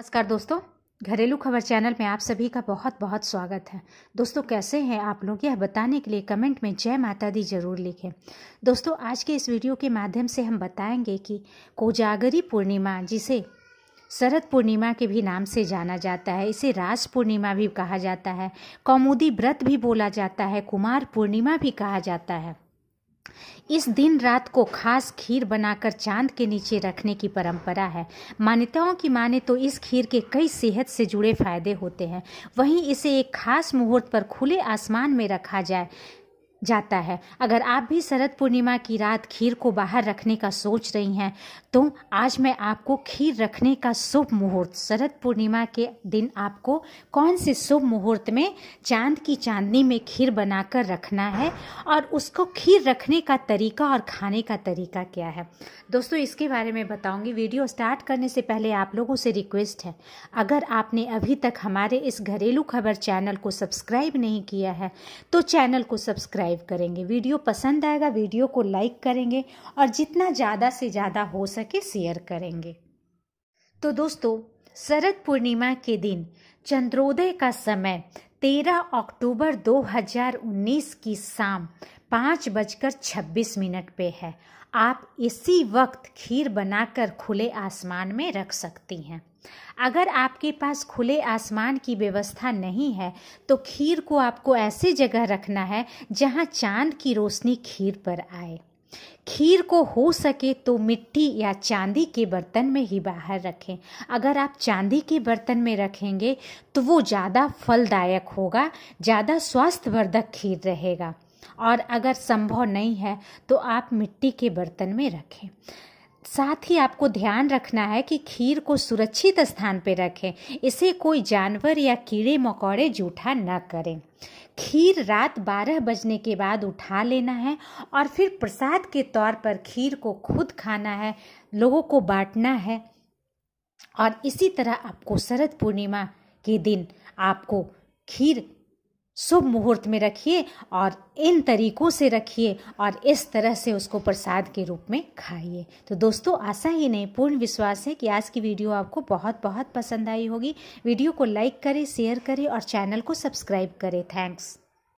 नमस्कार दोस्तों घरेलू खबर चैनल में आप सभी का बहुत बहुत स्वागत है दोस्तों कैसे हैं आप लोग यह बताने के लिए कमेंट में जय माता दी जरूर लिखें दोस्तों आज के इस वीडियो के माध्यम से हम बताएंगे कि कोजागरी पूर्णिमा जिसे शरद पूर्णिमा के भी नाम से जाना जाता है इसे रास पूर्णिमा भी कहा जाता है कौमुदी व्रत भी बोला जाता है कुमार पूर्णिमा भी कहा जाता है इस दिन रात को खास खीर बनाकर चांद के नीचे रखने की परंपरा है मान्यताओं की माने तो इस खीर के कई सेहत से जुड़े फायदे होते हैं वहीं इसे एक खास मुहूर्त पर खुले आसमान में रखा जाए जाता है अगर आप भी शरद पूर्णिमा की रात खीर को बाहर रखने का सोच रही हैं तो आज मैं आपको खीर रखने का शुभ मुहूर्त शरद पूर्णिमा के दिन आपको कौन से शुभ मुहूर्त में चांद की चांदनी में खीर बनाकर रखना है और उसको खीर रखने का तरीका और खाने का तरीका क्या है दोस्तों इसके बारे में बताऊंगी वीडियो स्टार्ट करने से पहले आप लोगों से रिक्वेस्ट है अगर आपने अभी तक हमारे इस घरेलू खबर चैनल को सब्सक्राइब नहीं किया है तो चैनल को सब्सक्राइब सब्सक्राइब करेंगे वीडियो पसंद आएगा वीडियो को लाइक करेंगे और जितना ज़्यादा से ज़्यादा हो सके शेयर करेंगे तो दोस्तों शरद पूर्णिमा के दिन चंद्रोदय का समय 13 अक्टूबर 2019 की शाम पाँच बजकर छब्बीस मिनट पे है आप इसी वक्त खीर बनाकर खुले आसमान में रख सकती हैं अगर आपके पास खुले आसमान की व्यवस्था नहीं है तो खीर को आपको ऐसी जगह रखना है जहाँ चांद की रोशनी खीर पर आए खीर को हो सके तो मिट्टी या चांदी के बर्तन में ही बाहर रखें अगर आप चांदी के बर्तन में रखेंगे तो वो ज़्यादा फलदायक होगा ज़्यादा स्वास्थ्यवर्धक खीर रहेगा और अगर संभव नहीं है तो आप मिट्टी के बर्तन में रखें साथ ही आपको ध्यान रखना है कि खीर को सुरक्षित स्थान पर रखें इसे कोई जानवर या कीड़े मकोड़े जूठा न करें खीर रात 12 बजने के बाद उठा लेना है और फिर प्रसाद के तौर पर खीर को खुद खाना है लोगों को बांटना है और इसी तरह आपको शरद पूर्णिमा के दिन आपको खीर शुभ मुहूर्त में रखिए और इन तरीक़ों से रखिए और इस तरह से उसको प्रसाद के रूप में खाइए तो दोस्तों आशा ही नहीं पूर्ण विश्वास है कि आज की वीडियो आपको बहुत बहुत पसंद आई होगी वीडियो को लाइक करें शेयर करें और चैनल को सब्सक्राइब करें थैंक्स